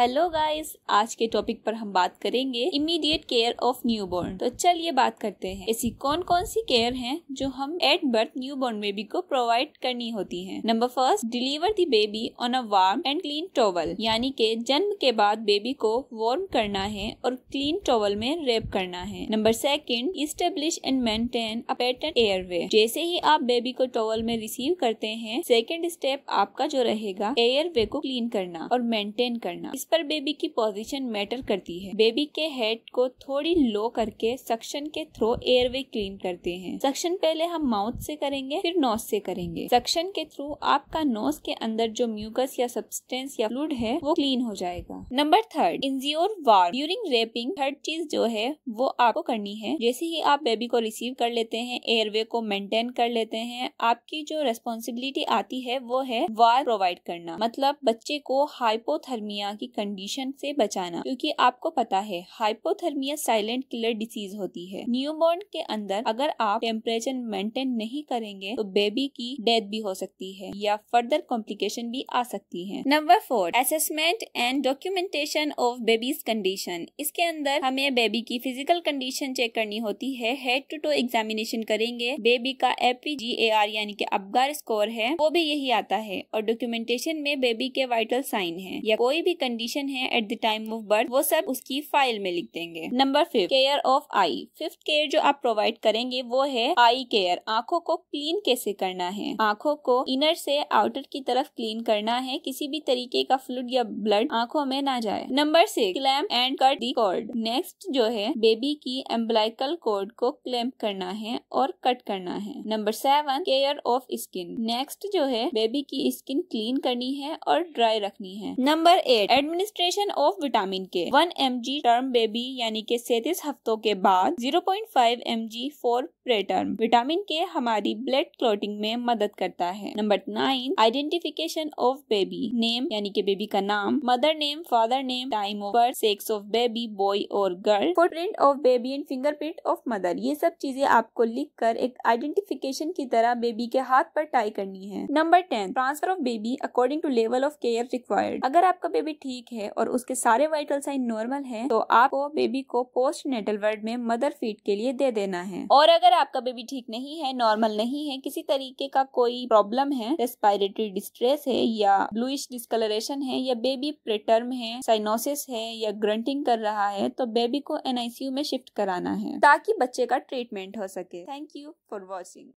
hello guys आज के topic पर हम बात करेंगे इमीडिएट केयर ऑफ न्यूबॉर्न तो चलिए बात करते हैं ऐसी कौन कौन सी केयर हैं जो हम एट बर्थ न्यूबॉर्न बेबी को प्रोवाइड करनी होती है number first deliver the baby on a warm and clean towel यानी के जन्म के बाद बेबी को वार्म करना है और क्लीन टॉवल में रेप करना है number second establish and maintain a patent way जैसे ही आप बेबी को टॉवल में रिसीव करते हैं सेकेंड स्टेप आपका जो रहेगा वे को क्लीन करना और मेंटेन करना पर बेबी की पोजीशन मैटर करती है बेबी के हेड को थोड़ी लो करके सक्शन के थ्रो एयरवे क्लीन करते हैं सक्शन पहले हम माउथ से करेंगे फिर नोज से करेंगे सक्शन के थ्रू आपका नोज के अंदर जो म्यूकस या सब्सटेंस या फ्लूड है वो क्लीन हो जाएगा नंबर थर्ड इंजियोर वार ड्यूरिंग रेपिंग थर्ड चीज जो है वो आपको करनी है जैसे ही आप बेबी को रिसीव कर लेते हैं एयरवे को मेंटेन कर लेते हैं आपकी जो रेस्पॉन्सिबिलिटी आती है वो है वार प्रोवाइड करना मतलब बच्चे को हाइपोथर्मिया की कंडीशन से बचाना क्योंकि आपको पता है हाइपोथर्मिया साइलेंट किलर डिसीज होती है न्यूबॉर्न के अंदर अगर आप टेम्परेचर मेंटेन नहीं करेंगे तो बेबी की डेथ भी हो सकती है या फर्दर कॉम्प्लिकेशन भी आ सकती है number four assessment and documentation of baby's condition इसके अंदर हमें बेबी की फिजिकल कंडीशन चेक करनी होती है हेड टू टो एग्जामिनेशन करेंगे बेबी का एपीजीएआर यानी कि अबगार स्कोर है वो भी यही आता है और डॉक्यूमेंटेशन में बेबी के वाइटल साइन है या कोई भी कंडीशन कंडीशन है at the time of birth वो सब उसकी फाइल में लिख देंगे number fifth care of eye fifth care जो आप प्रोवाइड करेंगे वो है आई केयर आंखों को क्लीन कैसे करना है आंखों को इनर से आउटर की तरफ क्लीन करना है किसी भी तरीके का फ्लूड या ब्लड आंखों में ना जाए number six clamp and cut the cord next जो है बेबी की एम्बलाइकल कॉर्ड को क्लैम्प करना है और कट करना है number seven care of skin next जो है बेबी की स्किन क्लीन करनी है और ड्राई रखनी है number eight administration of vitamin K one M G term baby यानी के सैतीस हफ्तों के बाद zero point five M G for preterm vitamin K हमारी ब्लड क्लोटिंग में मदद करता है number nine identification of baby name यानी के बेबी का नाम mother name father name time of birth sex of baby boy और girl footprint of baby and fingerprint of mother ये सब चीजें आपको लिख कर एक आइडेंटिफिकेशन की तरह बेबी के हाथ पर टाई करनी है number ten transfer of baby according to level of care required अगर आपका बेबी ठीक ठीक है और उसके सारे वाइटल साइन नॉर्मल है तो आपको बेबी को पोस्ट नेटल वर्ड में मदर फीड के लिए दे देना है और अगर आपका बेबी ठीक नहीं है नॉर्मल नहीं है किसी तरीके का कोई प्रॉब्लम है रेस्पायरेटरी डिस्ट्रेस है या ब्लूइश डिस्कलरेशन है या बेबी प्रेटर्म है साइनोसिस है या ग्रंटिंग कर रहा है तो बेबी को एनआईसीयू में शिफ्ट कराना है ताकि बच्चे का ट्रीटमेंट हो सके थैंक यू फॉर वॉचिंग